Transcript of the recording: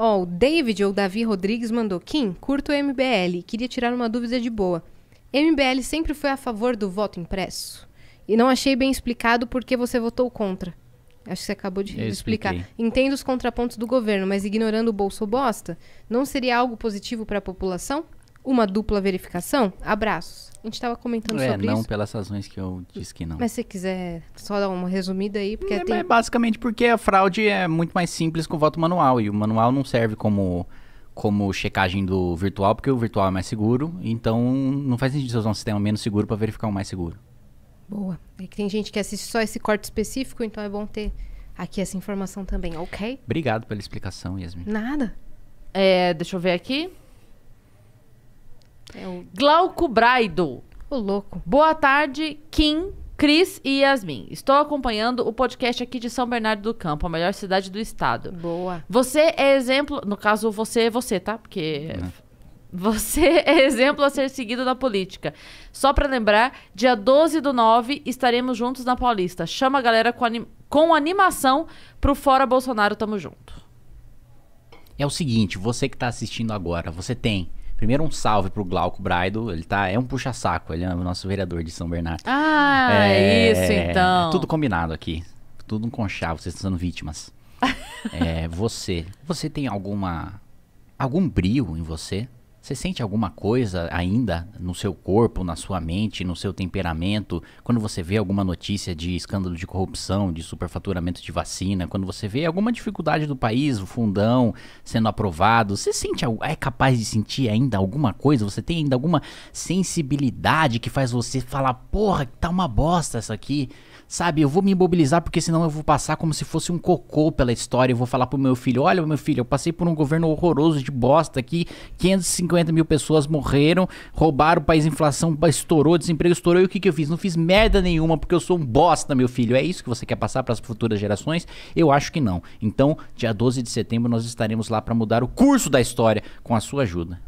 Ó, oh, o David ou Davi Rodrigues mandou: Kim, curto o MBL. Queria tirar uma dúvida de boa. MBL sempre foi a favor do voto impresso? E não achei bem explicado por que você votou contra. Acho que você acabou de Eu explicar. Expliquei. Entendo os contrapontos do governo, mas ignorando o bolso bosta, não seria algo positivo para a população? uma dupla verificação? Abraços. A gente estava comentando é, sobre não isso. Não pelas razões que eu disse que não. Mas se quiser só dar uma resumida aí, porque é, tem... basicamente porque a fraude é muito mais simples que o voto manual e o manual não serve como como checagem do virtual, porque o virtual é mais seguro, então não faz sentido usar um sistema menos seguro para verificar um mais seguro. Boa. É que tem gente que assiste só esse corte específico, então é bom ter aqui essa informação também, ok? Obrigado pela explicação, Yasmin. Nada. É, deixa eu ver aqui. É o... Glauco Braido. O louco. Boa tarde, Kim, Cris e Yasmin. Estou acompanhando o podcast aqui de São Bernardo do Campo, a melhor cidade do estado. Boa. Você é exemplo. No caso, você é você, tá? Porque. Né? Você é exemplo a ser seguido na política. Só para lembrar, dia 12 do 9 estaremos juntos na Paulista. Chama a galera com, anim... com animação pro Fora Bolsonaro, tamo junto. É o seguinte, você que tá assistindo agora, você tem Primeiro um salve pro Glauco Braido, ele tá, é um puxa-saco, ele é o nosso vereador de São Bernardo. Ah, é, isso é, então. É tudo combinado aqui, tudo um conchavo, vocês estão sendo vítimas. é, você, você tem alguma, algum brio em você? Você sente alguma coisa ainda no seu corpo, na sua mente, no seu temperamento, quando você vê alguma notícia de escândalo de corrupção, de superfaturamento de vacina, quando você vê alguma dificuldade do país, o fundão sendo aprovado, você sente é capaz de sentir ainda alguma coisa? Você tem ainda alguma sensibilidade que faz você falar, porra, tá uma bosta essa aqui? Sabe, eu vou me imobilizar porque senão eu vou passar como se fosse um cocô pela história. Eu vou falar pro meu filho: olha, meu filho, eu passei por um governo horroroso de bosta aqui, 550 50 mil pessoas morreram, roubaram o país, inflação estourou, desemprego estourou. E o que, que eu fiz? Não fiz merda nenhuma porque eu sou um bosta, meu filho. É isso que você quer passar para as futuras gerações? Eu acho que não. Então, dia 12 de setembro, nós estaremos lá para mudar o curso da história com a sua ajuda.